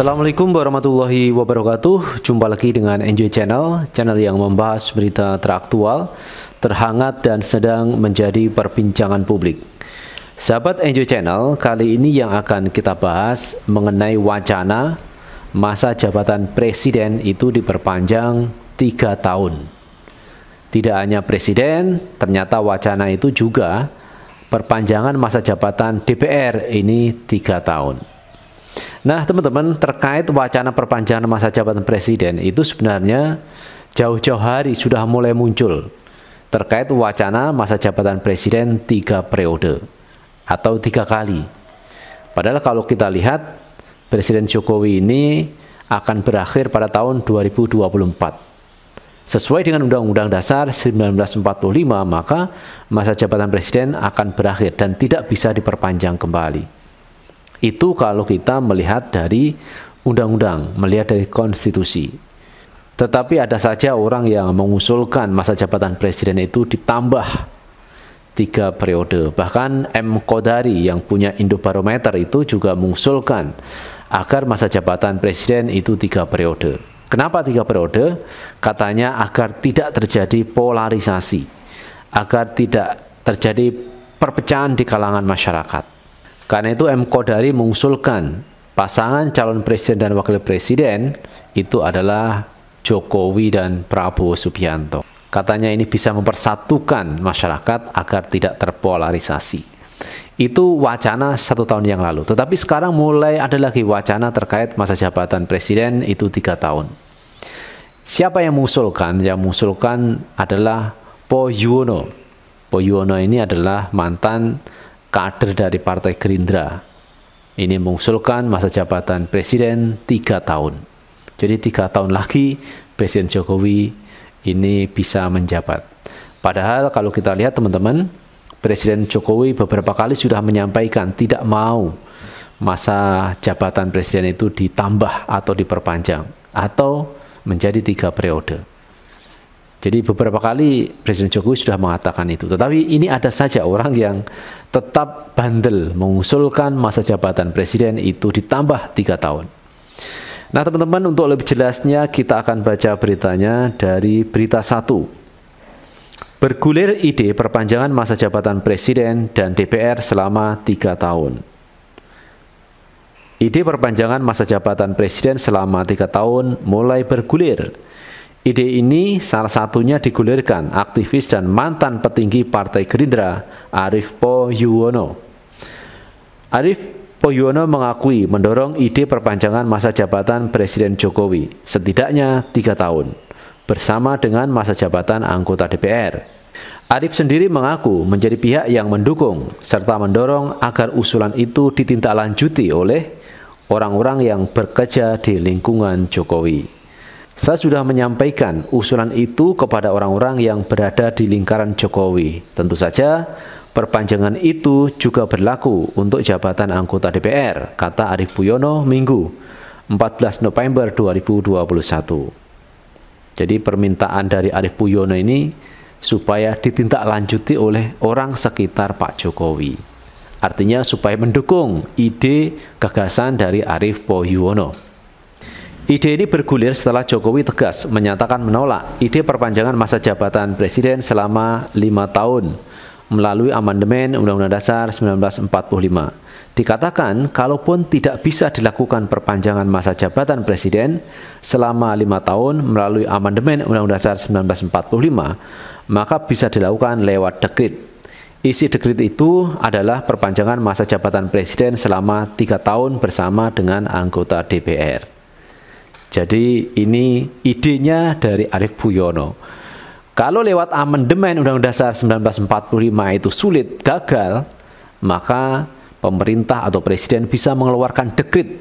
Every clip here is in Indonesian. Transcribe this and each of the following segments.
Assalamualaikum warahmatullahi wabarakatuh. Jumpa lagi dengan Enjoy Channel, channel yang membahas berita teraktual, terhangat dan sedang menjadi perbincangan publik. Sahabat Enjoy Channel, kali ini yang akan kita bahas mengenai wacana masa jabatan presiden itu diperpanjang 3 tahun. Tidak hanya presiden, ternyata wacana itu juga perpanjangan masa jabatan DPR ini 3 tahun. Nah, teman-teman, terkait wacana perpanjangan masa jabatan presiden itu sebenarnya jauh-jauh hari sudah mulai muncul terkait wacana masa jabatan presiden tiga periode atau tiga kali. Padahal kalau kita lihat Presiden Jokowi ini akan berakhir pada tahun 2024. Sesuai dengan Undang-Undang Dasar 1945, maka masa jabatan presiden akan berakhir dan tidak bisa diperpanjang kembali. Itu kalau kita melihat dari undang-undang, melihat dari konstitusi. Tetapi ada saja orang yang mengusulkan masa jabatan presiden itu ditambah tiga periode. Bahkan M. Kodari yang punya Indobarometer itu juga mengusulkan agar masa jabatan presiden itu tiga periode. Kenapa tiga periode? Katanya agar tidak terjadi polarisasi, agar tidak terjadi perpecahan di kalangan masyarakat. Karena itu M. Kodari mengusulkan pasangan calon presiden dan wakil presiden itu adalah Jokowi dan Prabowo Subianto. Katanya ini bisa mempersatukan masyarakat agar tidak terpolarisasi. Itu wacana satu tahun yang lalu. Tetapi sekarang mulai ada lagi wacana terkait masa jabatan presiden itu tiga tahun. Siapa yang mengusulkan? Yang mengusulkan adalah Po Yuwono. Po Yuwono ini adalah mantan kader dari Partai Gerindra. Ini mengusulkan masa jabatan presiden tiga tahun. Jadi tiga tahun lagi Presiden Jokowi ini bisa menjabat. Padahal kalau kita lihat teman-teman, Presiden Jokowi beberapa kali sudah menyampaikan tidak mau masa jabatan presiden itu ditambah atau diperpanjang atau menjadi tiga periode. Jadi beberapa kali Presiden Jokowi sudah mengatakan itu. Tetapi ini ada saja orang yang tetap bandel mengusulkan masa jabatan presiden itu ditambah tiga tahun. Nah teman-teman untuk lebih jelasnya kita akan baca beritanya dari berita 1. Bergulir ide perpanjangan masa jabatan presiden dan DPR selama tiga tahun. Ide perpanjangan masa jabatan presiden selama tiga tahun mulai bergulir Ide ini salah satunya digulirkan aktivis dan mantan petinggi Partai Gerindra Arif Poyuwono. Arif Poyuwono mengakui mendorong ide perpanjangan masa jabatan Presiden Jokowi setidaknya tiga tahun bersama dengan masa jabatan anggota DPR. Arif sendiri mengaku menjadi pihak yang mendukung serta mendorong agar usulan itu ditindaklanjuti oleh orang-orang yang bekerja di lingkungan Jokowi. Saya sudah menyampaikan usulan itu kepada orang-orang yang berada di lingkaran Jokowi. Tentu saja, perpanjangan itu juga berlaku untuk jabatan anggota DPR, kata Arief Puyono Minggu 14 November 2021. Jadi permintaan dari Arief Puyono ini supaya ditindaklanjuti oleh orang sekitar Pak Jokowi. Artinya supaya mendukung ide gagasan dari Arief Puyono. Ide ini bergulir setelah Jokowi tegas menyatakan menolak ide perpanjangan masa jabatan presiden selama lima tahun melalui amandemen Undang-Undang Dasar 1945. Dikatakan, kalaupun tidak bisa dilakukan perpanjangan masa jabatan presiden selama lima tahun melalui amandemen Undang-Undang Dasar 1945, maka bisa dilakukan lewat dekrit. Isi dekrit itu adalah perpanjangan masa jabatan presiden selama tiga tahun bersama dengan anggota DPR. Jadi ini idenya dari Arif Puyono. Kalau lewat amandemen Undang-Undang Dasar 1945 itu sulit, gagal, maka pemerintah atau presiden bisa mengeluarkan dekrit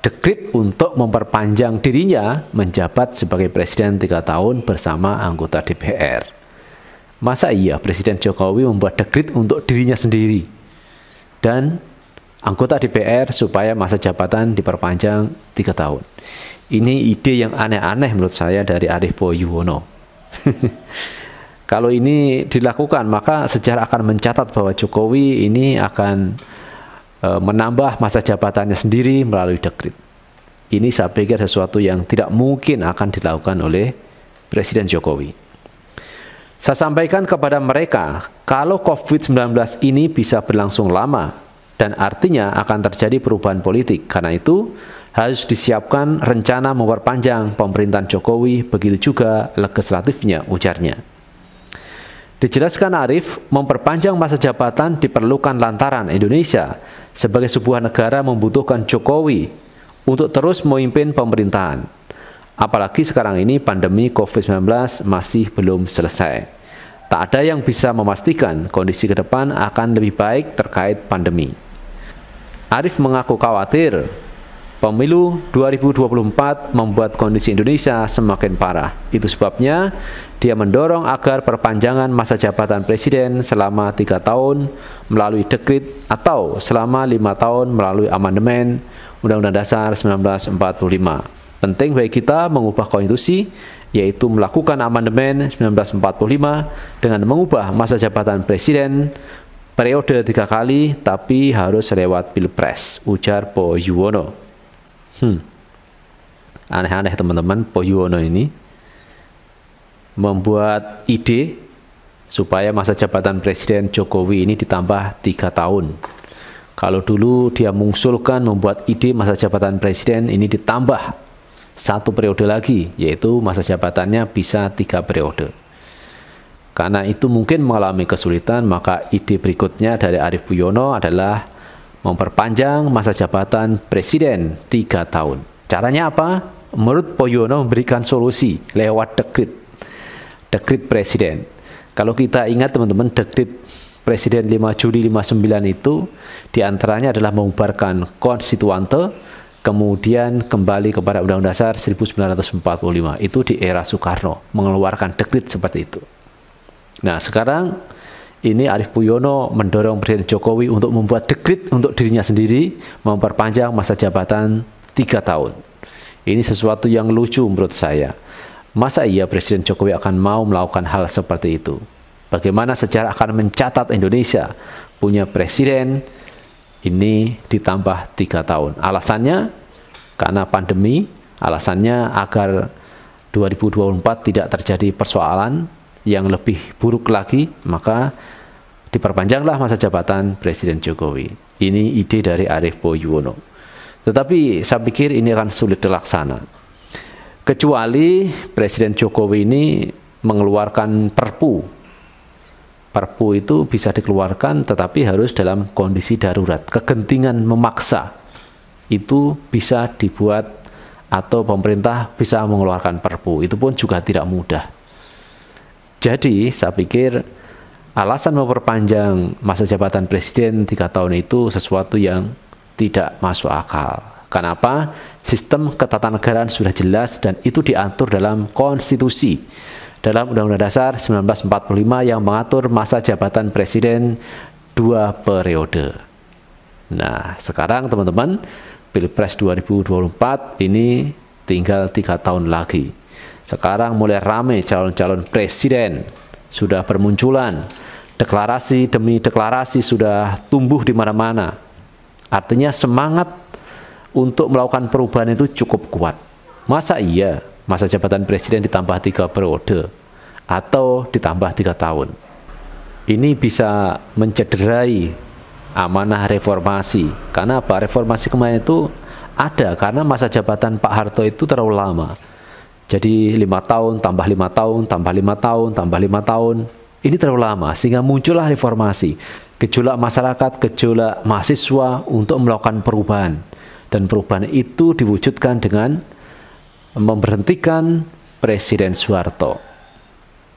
dekrit untuk memperpanjang dirinya menjabat sebagai presiden tiga tahun bersama anggota DPR. Masa iya Presiden Jokowi membuat dekrit untuk dirinya sendiri? Dan anggota DPR supaya masa jabatan diperpanjang tiga tahun. Ini ide yang aneh-aneh menurut saya dari Arief Poyuwono. Kalau ini dilakukan, maka sejarah akan mencatat bahwa Jokowi ini akan e, menambah masa jabatannya sendiri melalui dekrit. Ini saya pikir sesuatu yang tidak mungkin akan dilakukan oleh Presiden Jokowi. Saya sampaikan kepada mereka, kalau COVID-19 ini bisa berlangsung lama, dan artinya akan terjadi perubahan politik. Karena itu, harus disiapkan rencana memperpanjang pemerintahan Jokowi, begitu juga legislatifnya, ujarnya. Dijelaskan Arif, memperpanjang masa jabatan diperlukan lantaran Indonesia sebagai sebuah negara membutuhkan Jokowi untuk terus memimpin pemerintahan. Apalagi sekarang ini pandemi COVID-19 masih belum selesai. Tak ada yang bisa memastikan kondisi ke depan akan lebih baik terkait pandemi. Arif mengaku khawatir pemilu 2024 membuat kondisi Indonesia semakin parah. Itu sebabnya dia mendorong agar perpanjangan masa jabatan presiden selama tiga tahun melalui dekrit atau selama lima tahun melalui amandemen Undang-Undang Dasar 1945. Penting bagi kita mengubah konstitusi, yaitu melakukan amandemen 1945 dengan mengubah masa jabatan presiden periode tiga kali tapi harus lewat pilpres, ujar Po Yuwono. Hmm, aneh-aneh teman-teman Po Yuwono ini membuat ide supaya masa jabatan Presiden Jokowi ini ditambah tiga tahun. Kalau dulu dia mengusulkan membuat ide masa jabatan Presiden ini ditambah satu periode lagi, yaitu masa jabatannya bisa tiga periode. Karena itu mungkin mengalami kesulitan, maka ide berikutnya dari Arief Puyono adalah memperpanjang masa jabatan presiden tiga tahun. Caranya apa? Menurut Puyono memberikan solusi lewat dekrit. Dekrit presiden. Kalau kita ingat teman-teman dekrit presiden 5 Juli 59 itu diantaranya adalah mengubarkan konstituante kemudian kembali kepada Undang-Undang Dasar 1945 itu di era Soekarno mengeluarkan dekrit seperti itu. Nah, sekarang ini Arief Puyono mendorong Presiden Jokowi untuk membuat dekrit untuk dirinya sendiri memperpanjang masa jabatan tiga tahun. Ini sesuatu yang lucu menurut saya. Masa iya Presiden Jokowi akan mau melakukan hal seperti itu? Bagaimana sejarah akan mencatat Indonesia punya presiden ini ditambah tiga tahun. Alasannya karena pandemi, alasannya agar 2024 tidak terjadi persoalan yang lebih buruk lagi, maka diperpanjanglah masa jabatan Presiden Jokowi. Ini ide dari Arief Boyuwono. Tetapi saya pikir ini akan sulit dilaksana. Kecuali Presiden Jokowi ini mengeluarkan perpu. Perpu itu bisa dikeluarkan tetapi harus dalam kondisi darurat. Kegentingan memaksa itu bisa dibuat atau pemerintah bisa mengeluarkan perpu. Itu pun juga tidak mudah jadi saya pikir alasan memperpanjang masa jabatan presiden tiga tahun itu sesuatu yang tidak masuk akal. Kenapa? Sistem ketatanegaraan sudah jelas dan itu diatur dalam konstitusi. Dalam Undang-Undang Dasar 1945 yang mengatur masa jabatan presiden dua periode. Nah, sekarang teman-teman, Pilpres 2024 ini tinggal tiga tahun lagi. Sekarang mulai ramai calon-calon presiden sudah bermunculan. Deklarasi demi deklarasi sudah tumbuh di mana-mana. Artinya semangat untuk melakukan perubahan itu cukup kuat. Masa iya masa jabatan presiden ditambah tiga periode atau ditambah tiga tahun? Ini bisa mencederai amanah reformasi. Karena apa? Reformasi kemarin itu ada karena masa jabatan Pak Harto itu terlalu lama jadi lima tahun, tambah lima tahun, tambah lima tahun, tambah lima tahun. Ini terlalu lama, sehingga muncullah reformasi. Gejolak masyarakat, gejolak mahasiswa untuk melakukan perubahan. Dan perubahan itu diwujudkan dengan memberhentikan Presiden Soeharto.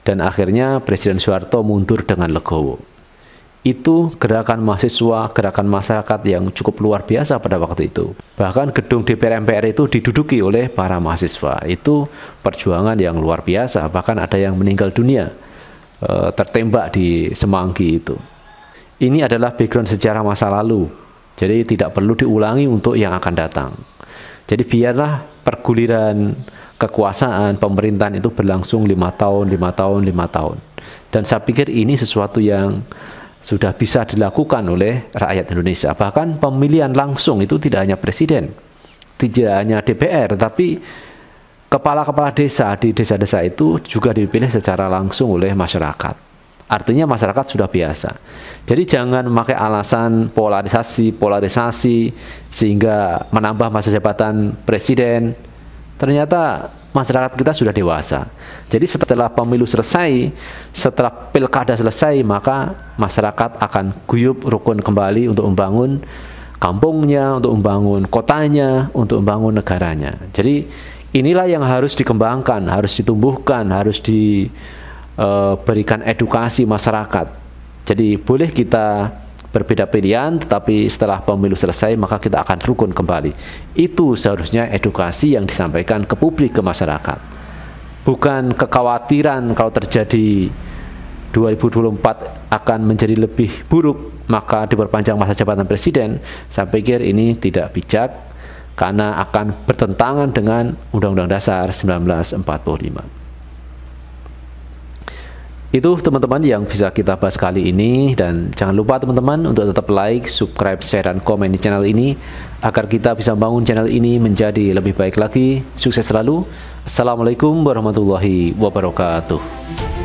Dan akhirnya Presiden Soeharto mundur dengan legowo itu gerakan mahasiswa, gerakan masyarakat yang cukup luar biasa pada waktu itu. Bahkan gedung DPR MPR itu diduduki oleh para mahasiswa. Itu perjuangan yang luar biasa, bahkan ada yang meninggal dunia e, tertembak di Semanggi itu. Ini adalah background sejarah masa lalu. Jadi tidak perlu diulangi untuk yang akan datang. Jadi biarlah perguliran kekuasaan pemerintahan itu berlangsung lima tahun, lima tahun, lima tahun. Dan saya pikir ini sesuatu yang sudah bisa dilakukan oleh rakyat Indonesia. Bahkan pemilihan langsung itu tidak hanya presiden, tidak hanya DPR, tapi kepala-kepala desa di desa-desa itu juga dipilih secara langsung oleh masyarakat. Artinya masyarakat sudah biasa. Jadi jangan memakai alasan polarisasi, polarisasi sehingga menambah masa jabatan presiden. Ternyata masyarakat kita sudah dewasa. Jadi setelah pemilu selesai, setelah pilkada selesai, maka masyarakat akan guyup rukun kembali untuk membangun kampungnya, untuk membangun kotanya, untuk membangun negaranya. Jadi inilah yang harus dikembangkan, harus ditumbuhkan, harus diberikan eh, edukasi masyarakat. Jadi boleh kita berbeda pilihan tetapi setelah pemilu selesai maka kita akan rukun kembali. Itu seharusnya edukasi yang disampaikan ke publik ke masyarakat. Bukan kekhawatiran kalau terjadi 2024 akan menjadi lebih buruk maka diperpanjang masa jabatan presiden. Saya pikir ini tidak bijak karena akan bertentangan dengan Undang-Undang Dasar 1945. Itu teman-teman yang bisa kita bahas kali ini dan jangan lupa teman-teman untuk tetap like, subscribe, share, dan komen di channel ini agar kita bisa bangun channel ini menjadi lebih baik lagi. Sukses selalu. Assalamualaikum warahmatullahi wabarakatuh.